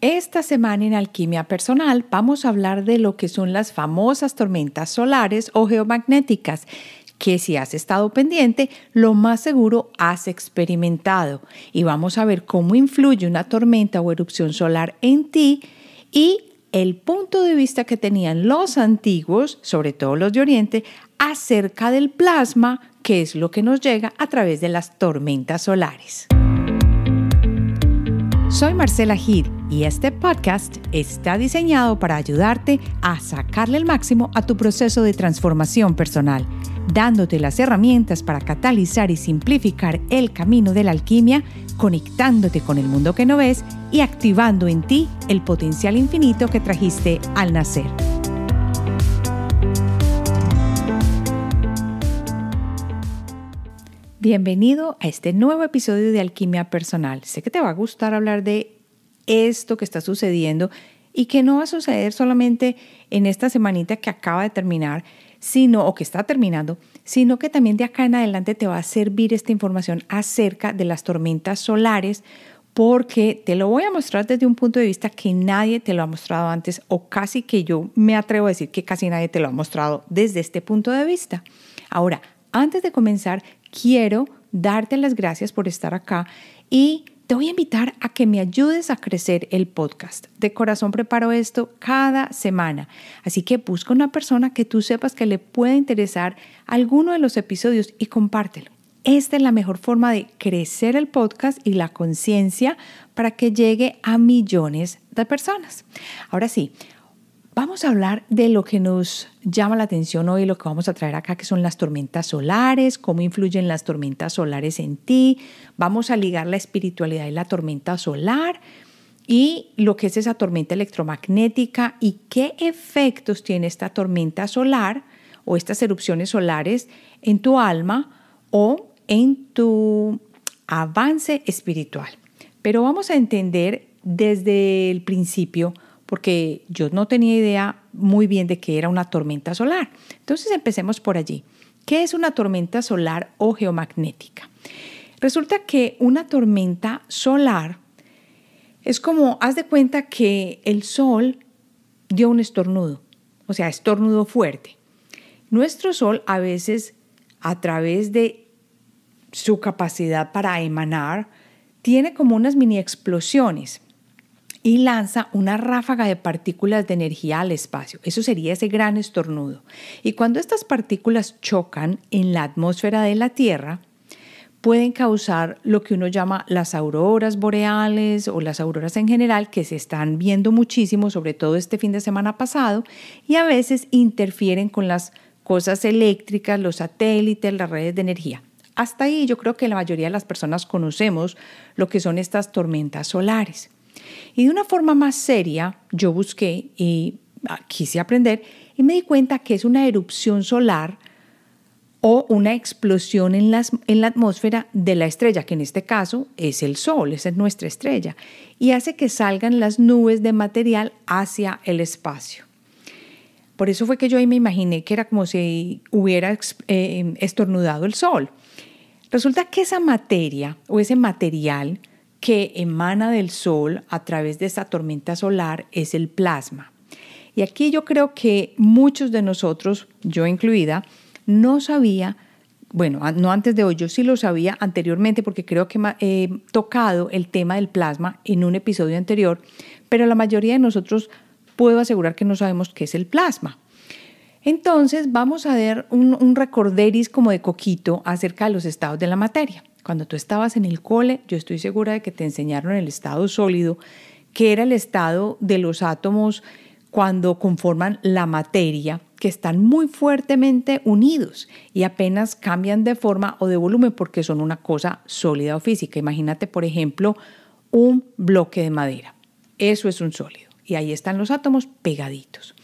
Esta semana en Alquimia Personal vamos a hablar de lo que son las famosas tormentas solares o geomagnéticas, que si has estado pendiente, lo más seguro has experimentado. Y vamos a ver cómo influye una tormenta o erupción solar en ti y el punto de vista que tenían los antiguos, sobre todo los de Oriente, acerca del plasma, que es lo que nos llega a través de las tormentas solares. Soy Marcela Gil y este podcast está diseñado para ayudarte a sacarle el máximo a tu proceso de transformación personal, dándote las herramientas para catalizar y simplificar el camino de la alquimia, conectándote con el mundo que no ves y activando en ti el potencial infinito que trajiste al nacer. Bienvenido a este nuevo episodio de Alquimia Personal. Sé que te va a gustar hablar de esto que está sucediendo y que no va a suceder solamente en esta semanita que acaba de terminar, sino o que está terminando, sino que también de acá en adelante te va a servir esta información acerca de las tormentas solares, porque te lo voy a mostrar desde un punto de vista que nadie te lo ha mostrado antes o casi que yo me atrevo a decir que casi nadie te lo ha mostrado desde este punto de vista. Ahora, antes de comenzar, quiero darte las gracias por estar acá y te voy a invitar a que me ayudes a crecer el podcast. De corazón preparo esto cada semana, así que busca una persona que tú sepas que le pueda interesar alguno de los episodios y compártelo. Esta es la mejor forma de crecer el podcast y la conciencia para que llegue a millones de personas. Ahora sí, Vamos a hablar de lo que nos llama la atención hoy, lo que vamos a traer acá, que son las tormentas solares, cómo influyen las tormentas solares en ti. Vamos a ligar la espiritualidad y la tormenta solar y lo que es esa tormenta electromagnética y qué efectos tiene esta tormenta solar o estas erupciones solares en tu alma o en tu avance espiritual. Pero vamos a entender desde el principio porque yo no tenía idea muy bien de qué era una tormenta solar. Entonces empecemos por allí. ¿Qué es una tormenta solar o geomagnética? Resulta que una tormenta solar es como, haz de cuenta que el sol dio un estornudo, o sea, estornudo fuerte. Nuestro sol a veces, a través de su capacidad para emanar, tiene como unas mini explosiones y lanza una ráfaga de partículas de energía al espacio. Eso sería ese gran estornudo. Y cuando estas partículas chocan en la atmósfera de la Tierra, pueden causar lo que uno llama las auroras boreales o las auroras en general, que se están viendo muchísimo, sobre todo este fin de semana pasado, y a veces interfieren con las cosas eléctricas, los satélites, las redes de energía. Hasta ahí yo creo que la mayoría de las personas conocemos lo que son estas tormentas solares. Y de una forma más seria, yo busqué y ah, quise aprender y me di cuenta que es una erupción solar o una explosión en, la atmósfera de la estrella, que en este caso es el Sol, esa es nuestra estrella, y hace que salgan las nubes de material hacia el espacio. Por eso fue que yo ahí me imaginé que era como si hubiera eh, estornudado el Sol. Resulta que esa materia o ese material que emana del Sol a través de esta tormenta solar es el plasma. Y aquí yo creo que muchos de nosotros, yo incluida, no sabía, bueno, no antes de hoy, yo sí lo sabía anteriormente porque creo que he tocado el tema del plasma en un episodio anterior, pero la mayoría de nosotros puedo asegurar que no sabemos qué es el plasma. Entonces vamos a ver un, un recorderis como de coquito acerca de los estados de la materia. Cuando tú estabas en el cole, yo estoy segura de que te enseñaron el estado sólido, que era el estado de los átomos cuando conforman la materia, que están muy fuertemente unidos y apenas cambian de forma o de volumen porque son una cosa sólida o física. Imagínate, por ejemplo, un bloque de madera. Eso es un sólido. Y ahí están los átomos pegaditos.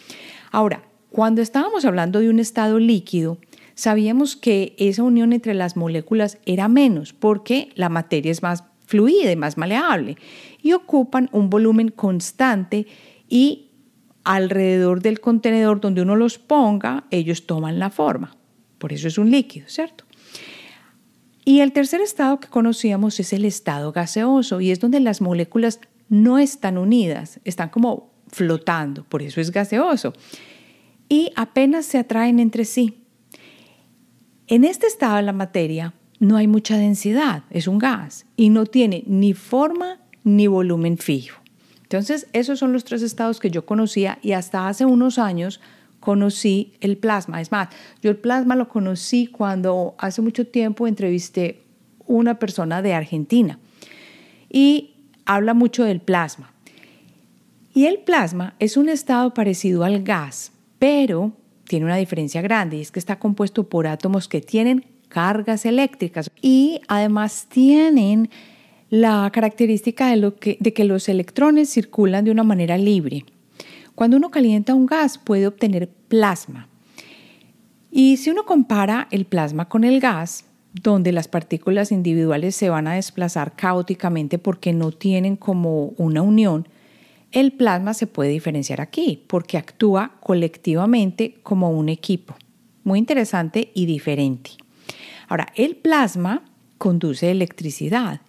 Ahora, cuando estábamos hablando de un estado líquido, sabíamos que esa unión entre las moléculas era menos porque la materia es más fluida y más maleable y ocupan un volumen constante y alrededor del contenedor donde uno los ponga, ellos toman la forma. Por eso es un líquido, ¿cierto? Y el tercer estado que conocíamos es el estado gaseoso y es donde las moléculas no están unidas, están como flotando, por eso es gaseoso. Y apenas se atraen entre sí. En este estado de la materia no hay mucha densidad, es un gas y no tiene ni forma ni volumen fijo. Entonces, esos son los tres estados que yo conocía y hasta hace unos años conocí el plasma. Es más, yo el plasma lo conocí cuando hace mucho tiempo entrevisté una persona de Argentina y habla mucho del plasma. Y el plasma es un estado parecido al gas, pero tiene una diferencia grande y es que está compuesto por átomos que tienen cargas eléctricas y además tienen la característica de, de que los electrones circulan de una manera libre. Cuando uno calienta un gas puede obtener plasma. Y si uno compara el plasma con el gas, donde las partículas individuales se van a desplazar caóticamente porque no tienen como una unión, el plasma se puede diferenciar aquí porque actúa colectivamente como un equipo. Muy interesante y diferente. Ahora, el plasma conduce electricidad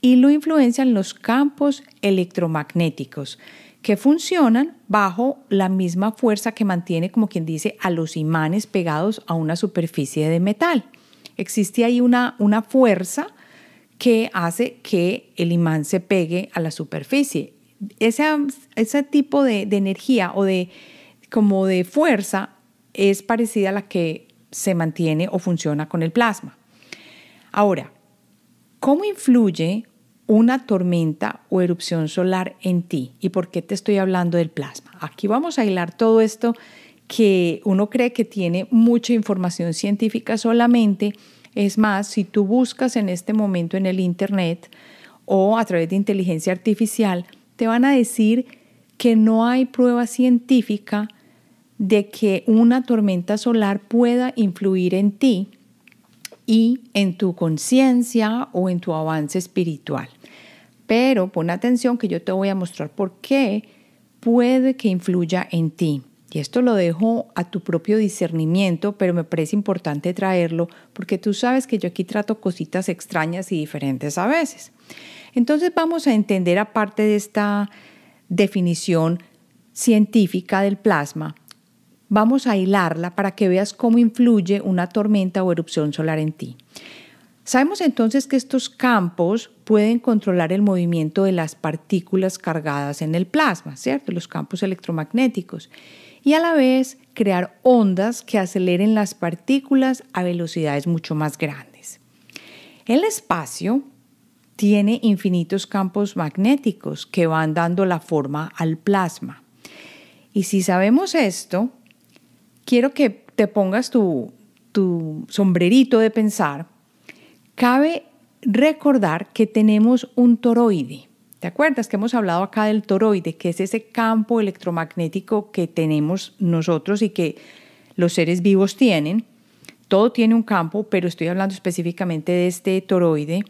y lo influencian los campos electromagnéticos que funcionan bajo la misma fuerza que mantiene, como quien dice, a los imanes pegados a una superficie de metal. Existe ahí una, una fuerza que hace que el imán se pegue a la superficie ese tipo de, de energía o de como de fuerza es parecida a la que se mantiene o funciona con el plasma. Ahora, ¿cómo influye una tormenta o erupción solar en ti? ¿Y por qué te estoy hablando del plasma? Aquí vamos a hilar todo esto que uno cree que tiene mucha información científica solamente. Es más, si tú buscas en este momento en el Internet o a través de inteligencia artificial, te van a decir que no hay prueba científica de que una tormenta solar pueda influir en ti y en tu conciencia o en tu avance espiritual. Pero pon atención que yo te voy a mostrar por qué puede que influya en ti. Y esto lo dejo a tu propio discernimiento, pero me parece importante traerlo porque tú sabes que yo aquí trato cositas extrañas y diferentes a veces. Entonces vamos a entender aparte de esta definición científica del plasma, vamos a hilarla para que veas cómo influye una tormenta o erupción solar en ti. Sabemos entonces que estos campos pueden controlar el movimiento de las partículas cargadas en el plasma, ¿cierto? Los campos electromagnéticos. Y a la vez crear ondas que aceleren las partículas a velocidades mucho más grandes. El espacio tiene infinitos campos magnéticos que van dando la forma al plasma. Y si sabemos esto, quiero que te pongas tu, sombrerito de pensar. Cabe recordar que tenemos un toroide. ¿Te acuerdas que hemos hablado acá del toroide, que es ese campo electromagnético que tenemos nosotros y que los seres vivos tienen? Todo tiene un campo, pero estoy hablando específicamente de este toroide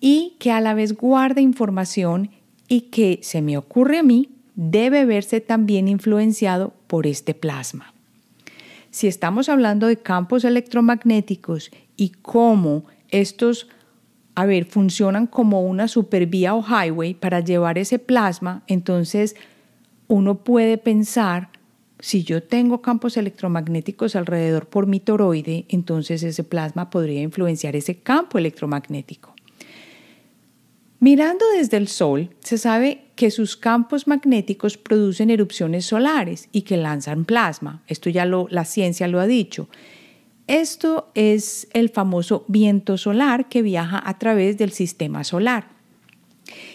y que a la vez guarda información y que, se me ocurre a mí, debe verse también influenciado por este plasma. Si estamos hablando de campos electromagnéticos y cómo estos, a ver, funcionan como una supervía o highway para llevar ese plasma, entonces uno puede pensar, si yo tengo campos electromagnéticos alrededor por mi toroide, entonces ese plasma podría influenciar ese campo electromagnético. Mirando desde el Sol, se sabe que sus campos magnéticos producen erupciones solares y que lanzan plasma. Esto ya lo, la ciencia lo ha dicho. Esto es el famoso viento solar que viaja a través del sistema solar.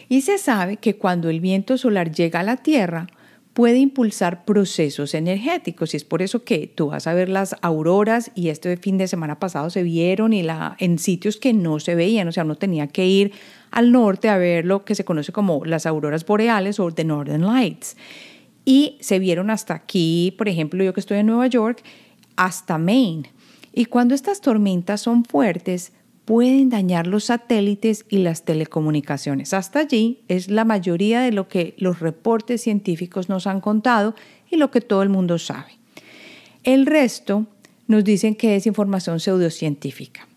Y se sabe que cuando el viento solar llega a la Tierra, puede impulsar procesos energéticos y es por eso que tú vas a ver las auroras y este fin de semana pasado se vieron y la, en sitios que no se veían, o sea, uno tenía que ir al norte a ver lo que se conoce como las auroras boreales o the Northern Lights. Y se vieron hasta aquí, por ejemplo, yo que estoy en Nueva York, hasta Maine. Y cuando estas tormentas son fuertes, pueden dañar los satélites y las telecomunicaciones. Hasta allí es la mayoría de lo que los reportes científicos nos han contado y lo que todo el mundo sabe. El resto nos dicen que es información pseudocientífica.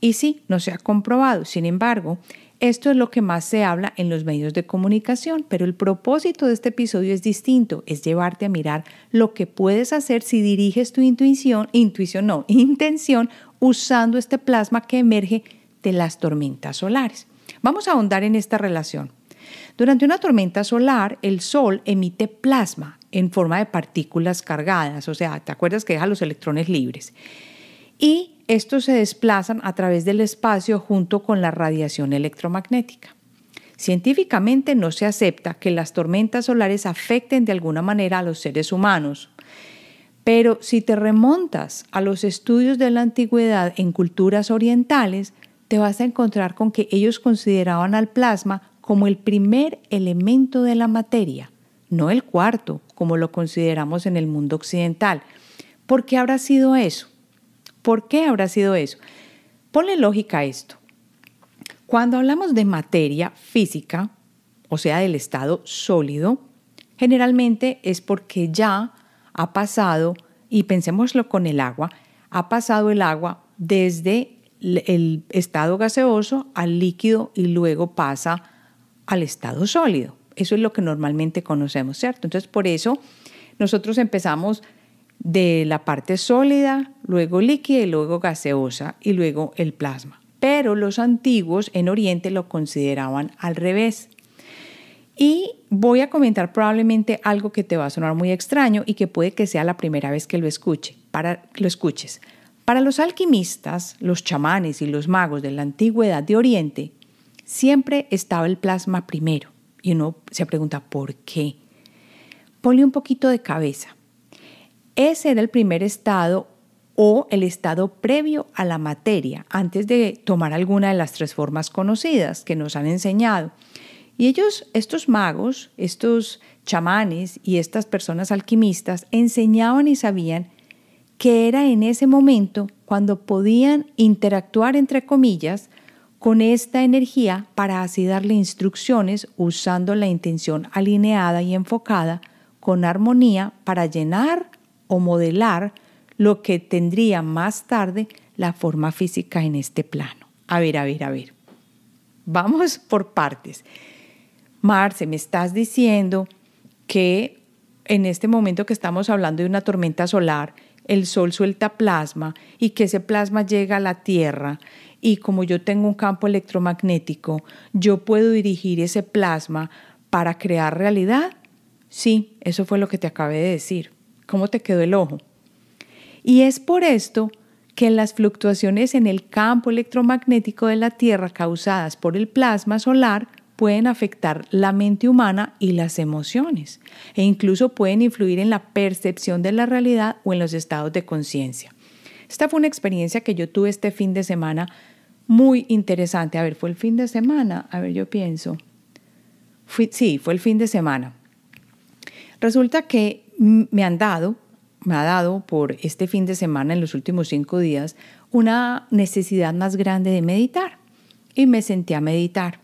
Y sí, no se ha comprobado. Sin embargo, esto es lo que más se habla en los medios de comunicación, pero el propósito de este episodio es distinto, es llevarte a mirar lo que puedes hacer si diriges tu intuición, intuición no, intención usando este plasma que emerge de las tormentas solares. Vamos a ahondar en esta relación. Durante una tormenta solar, el Sol emite plasma en forma de partículas cargadas, o sea, ¿te acuerdas que deja los electrones libres? Y estos se desplazan a través del espacio junto con la radiación electromagnética. Científicamente no se acepta que las tormentas solares afecten de alguna manera a los seres humanos, pero si te remontas a los estudios de la antigüedad en culturas orientales, te vas a encontrar con que ellos consideraban al plasma como el primer elemento de la materia, no el cuarto, como lo consideramos en el mundo occidental. ¿Por qué habrá sido eso? ¿Por qué habrá sido eso? Ponle lógica a esto. Cuando hablamos de materia física, o sea, del estado sólido, generalmente es porque ya ha pasado, y pensémoslo con el agua, ha pasado el agua desde el estado gaseoso al líquido y luego pasa al estado sólido. Eso es lo que normalmente conocemos, ¿cierto? Entonces, por eso nosotros empezamos de la parte sólida, luego líquida luego gaseosa y luego el plasma. Pero los antiguos en Oriente lo consideraban al revés. Y voy a comentar probablemente algo que te va a sonar muy extraño y que puede que sea la primera vez que lo, para, lo escuches. Para los alquimistas, los chamanes y los magos de la antigüedad de Oriente, siempre estaba el plasma primero. Y uno se pregunta, ¿por qué? Ponle un poquito de cabeza. Ese era el primer estado o el estado previo a la materia, antes de tomar alguna de las tres formas conocidas que nos han enseñado. Y ellos, estos magos, estos chamanes y estas personas alquimistas enseñaban y sabían que era en ese momento cuando podían interactuar, entre comillas, con esta energía para así darle instrucciones usando la intención alineada y enfocada con armonía para llenar o modelar lo que tendría más tarde la forma física en este plano. A ver, a ver, a ver. Vamos por partes. Marce, me estás diciendo que en este momento que estamos hablando de una tormenta solar, el Sol suelta plasma y que ese plasma llega a la Tierra y como yo tengo un campo electromagnético, yo puedo dirigir ese plasma para crear realidad. Sí, eso fue lo que te acabé de decir. ¿Cómo te quedó el ojo? Y es por esto que las fluctuaciones en el campo electromagnético de la Tierra causadas por el plasma solar pueden afectar la mente humana y las emociones, e incluso pueden influir en la percepción de la realidad o en los estados de conciencia. Esta fue una experiencia que yo tuve este fin de semana muy interesante. A ver, fue el fin de semana, a ver, yo pienso. sí, fue el fin de semana. Resulta que me han dado, me ha dado por este fin de semana, en los últimos cinco días, una necesidad más grande de meditar. Y me senté a meditar.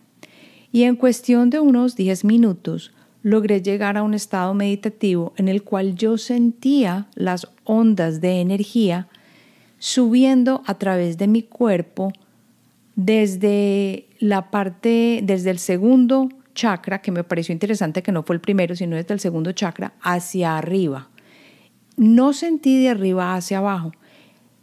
Y en cuestión de unos diez minutos logré llegar a un estado meditativo en el cual yo sentía las ondas de energía subiendo a través de mi cuerpo desde la parte, desde el segundo chakra, que me pareció interesante que no fue el primero, sino desde el segundo chakra, hacia arriba. No sentí de arriba hacia abajo.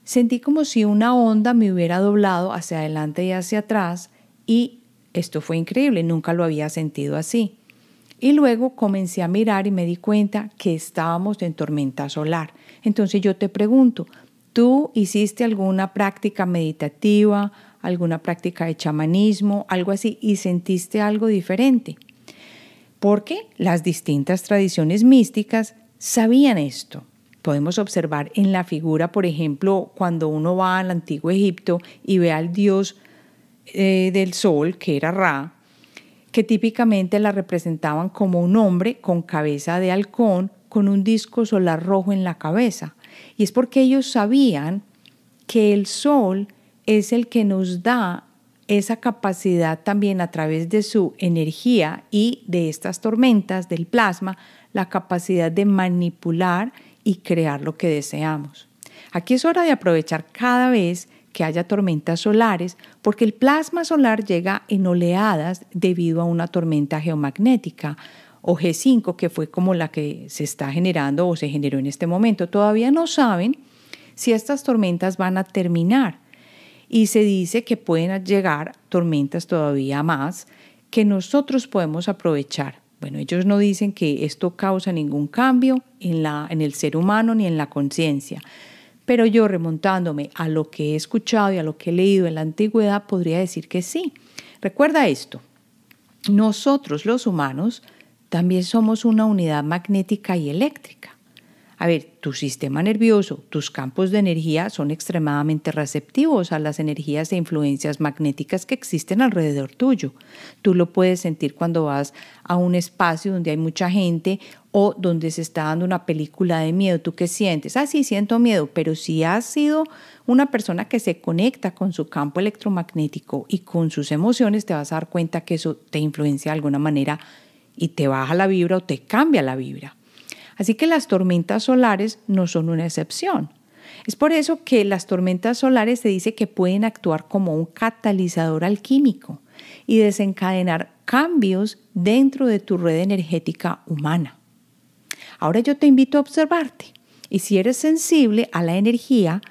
Sentí como si una onda me hubiera doblado hacia adelante y hacia atrás y esto fue increíble, nunca lo había sentido así. Y luego comencé a mirar y me di cuenta que estábamos en tormenta solar. Entonces yo te pregunto, ¿tú hiciste alguna práctica meditativa, alguna práctica de chamanismo, algo así, y sentiste algo diferente. Porque las distintas tradiciones místicas sabían esto. Podemos observar en la figura, por ejemplo, cuando uno va al antiguo Egipto y ve al dios eh, del sol, que era Ra, que típicamente la representaban como un hombre con cabeza de halcón, con un disco solar rojo en la cabeza. Y es porque ellos sabían que el sol es el que nos da esa capacidad también a través de su energía y de estas tormentas, del plasma, la capacidad de manipular y crear lo que deseamos. Aquí es hora de aprovechar cada vez que haya tormentas solares, porque el plasma solar llega en oleadas debido a una tormenta geomagnética o G5, que fue como la que se está generando o se generó en este momento. Todavía no saben si estas tormentas van a terminar y se dice que pueden llegar tormentas todavía más que nosotros podemos aprovechar. Bueno, ellos no dicen que esto causa ningún cambio en, la, en el ser humano ni en la conciencia, pero yo remontándome a lo que he escuchado y a lo que he leído en la antigüedad podría decir que sí. Recuerda esto, nosotros los humanos también somos una unidad magnética y eléctrica. A ver, tu sistema nervioso, tus campos de energía son extremadamente receptivos a las energías e influencias magnéticas que existen alrededor tuyo. Tú lo puedes sentir cuando vas a un espacio donde hay mucha gente o donde se está dando una película de miedo. ¿Tú qué sientes? Ah, sí, siento miedo, pero si has sido una persona que se conecta con su campo electromagnético y con sus emociones, te vas a dar cuenta que eso te influencia de alguna manera y te baja la vibra o te cambia la vibra. Así que las tormentas solares no son una excepción. Es por eso que las tormentas solares se dice que pueden actuar como un catalizador alquímico y desencadenar cambios dentro de tu red energética humana. Ahora yo te invito a observarte y si eres sensible a la energía,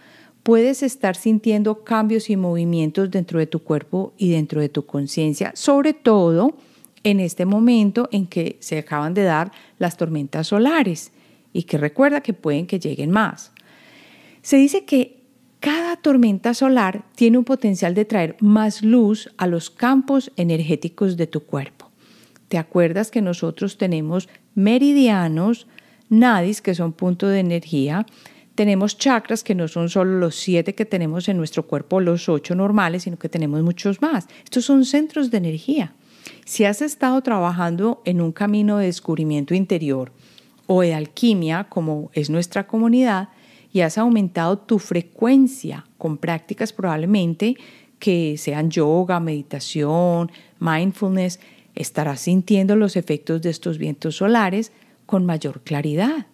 puedes estar sintiendo cambios y movimientos dentro de tu cuerpo y dentro de tu conciencia, sobre todo en este momento en que se acaban de dar las tormentas solares y que recuerda que pueden que lleguen más. Se dice que cada tormenta solar tiene un potencial de traer más luz a los campos energéticos de tu cuerpo. ¿Te acuerdas que nosotros tenemos meridianos, nadis, que son puntos de energía, tenemos chakras que no son solo los siete que tenemos en nuestro cuerpo, los ocho normales, sino que tenemos muchos más. Estos son centros de energía. Si has estado trabajando en un camino de descubrimiento interior o de alquimia, como es nuestra comunidad, y has aumentado tu frecuencia con prácticas probablemente que sean yoga, meditación, mindfulness, estarás sintiendo los efectos de estos vientos solares con mayor claridad.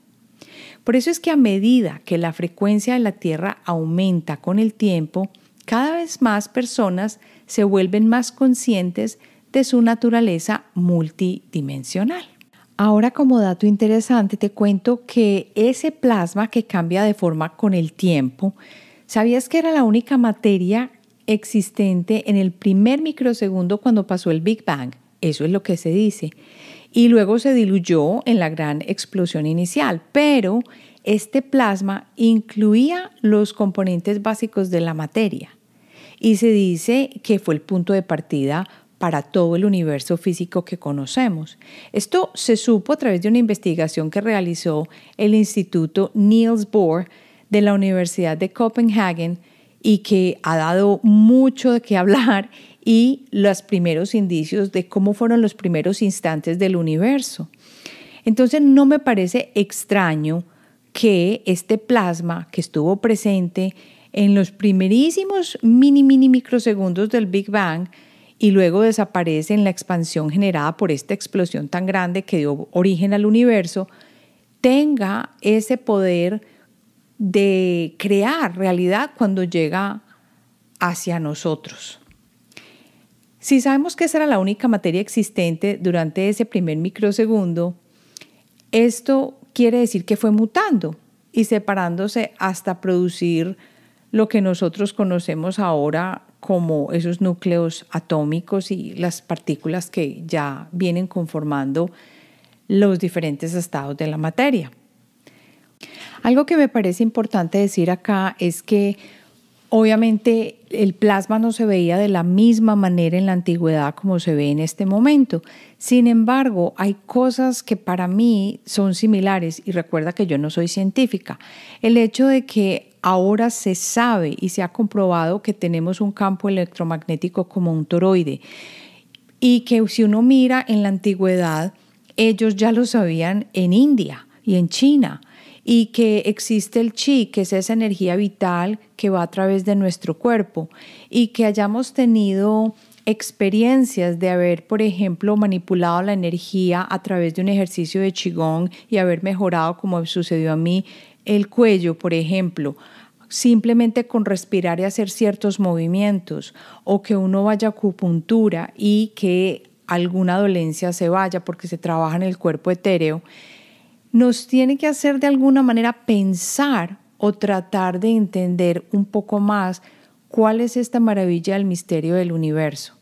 Por eso es que a medida que la frecuencia de la Tierra aumenta con el tiempo, cada vez más personas se vuelven más conscientes de su naturaleza multidimensional. Ahora como dato interesante te cuento que ese plasma que cambia de forma con el tiempo, ¿sabías que era la única materia existente en el primer microsegundo cuando pasó el Big Bang? Eso es lo que se dice. Y luego se diluyó en la gran explosión inicial, pero este plasma incluía los componentes básicos de la materia. Y se dice que fue el punto de partida para todo el universo físico que conocemos. Esto se supo a través de una investigación que realizó el Instituto Niels Bohr de la Universidad de Copenhague y que ha dado mucho de qué hablar y los primeros indicios de cómo fueron los primeros instantes del universo. Entonces no me parece extraño que este plasma que estuvo presente en los primerísimos mini mini microsegundos del Big Bang y luego desaparece en la expansión generada por esta explosión tan grande que dio origen al universo, tenga ese poder de crear realidad cuando llega hacia nosotros. Si sabemos que esa era la única materia existente durante ese primer microsegundo, esto quiere decir que fue mutando y separándose hasta producir lo que nosotros conocemos ahora como esos núcleos atómicos y las partículas que ya vienen conformando los diferentes estados de la materia. Algo que me parece importante decir acá es que obviamente el plasma no se veía de la misma manera en la antigüedad como se ve en este momento. Sin embargo, hay cosas que para mí son similares y recuerda que yo no soy científica. El hecho de que ahora se sabe y se ha comprobado que tenemos un campo electromagnético como un toroide y que si uno mira en la antigüedad, ellos ya lo sabían en India y en China y que existe el chi, que es esa energía vital que va a través de nuestro cuerpo y que hayamos tenido experiencias de haber, por ejemplo, manipulado la energía a través de un ejercicio de Qigong y haber mejorado, como sucedió a mí, el cuello, por ejemplo, simplemente con respirar y hacer ciertos movimientos, o que uno vaya a acupuntura y que alguna dolencia se vaya porque se trabaja en el cuerpo etéreo, nos tiene que hacer de alguna manera pensar o tratar de entender un poco más cuál es esta maravilla del misterio del universo.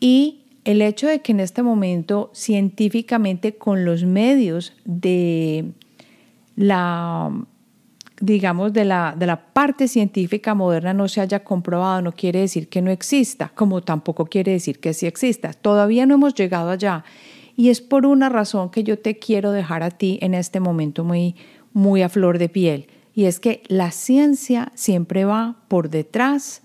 Y el hecho de que en este momento científicamente con los medios de la digamos, de la, parte científica moderna no se haya comprobado, no quiere decir que no exista, como tampoco quiere decir que sí exista. Todavía no hemos llegado allá y es por una razón que yo te quiero dejar a ti en este momento muy, muy a flor de piel. Y es que la ciencia siempre va por detrás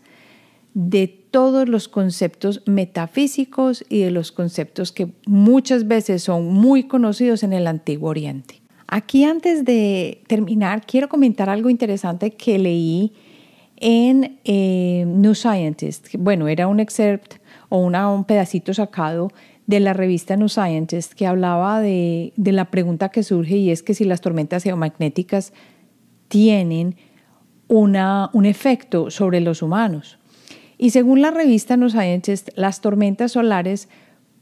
de todos los conceptos metafísicos y de los conceptos que muchas veces son muy conocidos en el Antiguo Oriente. Aquí antes de terminar, quiero comentar algo interesante que leí en eh, New Scientist. Bueno, era un excerpt o un pedacito sacado de la revista New Scientist que hablaba de, la pregunta que surge y es que si las tormentas geomagnéticas tienen un efecto sobre los humanos. Y según la revista New Scientist, las tormentas solares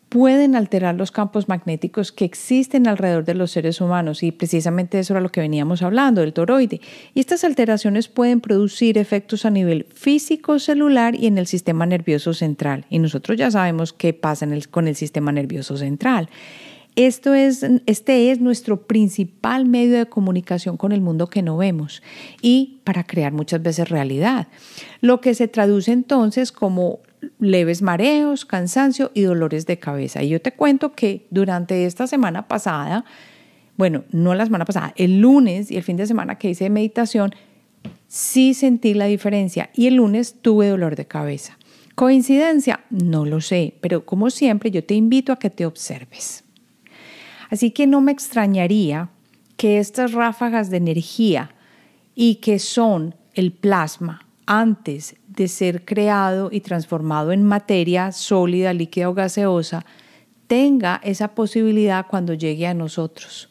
pueden alterar los campos magnéticos que existen alrededor de los seres humanos y precisamente eso era lo que veníamos hablando, el toroide. Y estas alteraciones pueden producir efectos a nivel físico, celular y en el sistema nervioso central. Y nosotros ya sabemos qué pasa con el sistema nervioso central. Esto es, este es nuestro principal medio de comunicación con el mundo que no vemos y para crear muchas veces realidad, lo que se traduce entonces como leves mareos, cansancio y dolores de cabeza. Y yo te cuento que durante esta semana pasada, bueno, no la semana pasada, el lunes y el fin de semana que hice meditación, sí sentí la diferencia y el lunes tuve dolor de cabeza. ¿Coincidencia? No lo sé, pero como siempre yo te invito a que te observes. Así que no me extrañaría que estas ráfagas de energía y que son el plasma, antes de ser creado y transformado en materia sólida, líquida o gaseosa, tenga esa posibilidad cuando llegue a nosotros.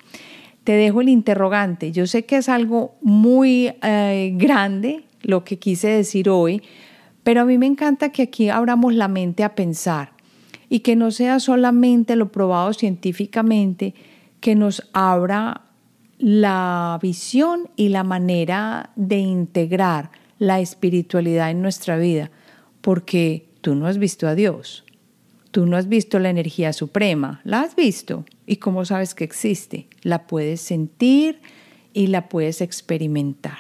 Te dejo el interrogante. Yo sé que es algo muy eh, grande lo que quise decir hoy, pero a mí me encanta que aquí abramos la mente a pensar y que no sea solamente lo probado científicamente, que nos abra la visión y la manera de integrar la espiritualidad en nuestra vida, porque tú no has visto a Dios, tú no has visto la energía suprema, la has visto. ¿Y cómo sabes que existe? La puedes sentir y la puedes experimentar.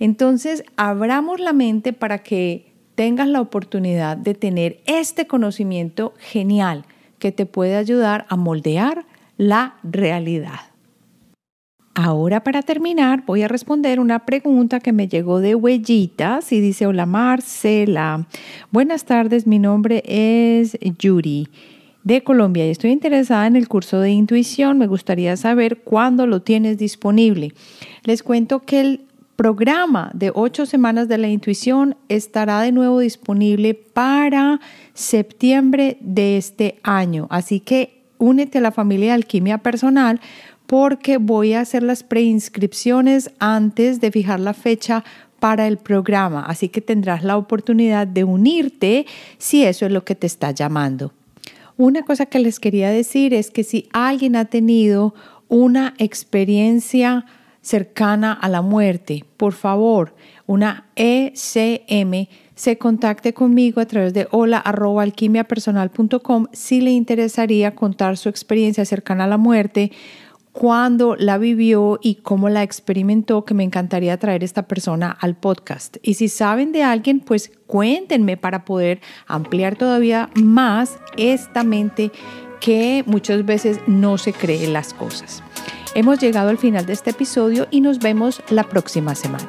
Entonces, abramos la mente para que tengas la oportunidad de tener este conocimiento genial que te puede ayudar a moldear la realidad. Ahora para terminar voy a responder una pregunta que me llegó de huellitas y dice, hola Marcela, buenas tardes, mi nombre es Yuri de Colombia y estoy interesada en el curso de intuición, me gustaría saber cuándo lo tienes disponible. Les cuento que el programa de ocho semanas de la intuición estará de nuevo disponible para septiembre de este año, así que únete a la familia de Alquimia Personal porque voy a hacer las preinscripciones antes de fijar la fecha para el programa, así que tendrás la oportunidad de unirte si eso es lo que te está llamando. Una cosa que les quería decir es que si alguien ha tenido una experiencia cercana a la muerte, por favor, una ECM, se contacte conmigo a través de hola.alquimiapersonal.com si le interesaría contar su experiencia cercana a la muerte cuándo la vivió y cómo la experimentó, que me encantaría traer esta persona al podcast. Y si saben de alguien, pues cuéntenme para poder ampliar todavía más esta mente que muchas veces no se cree las cosas. Hemos llegado al final de este episodio y nos vemos la próxima semana.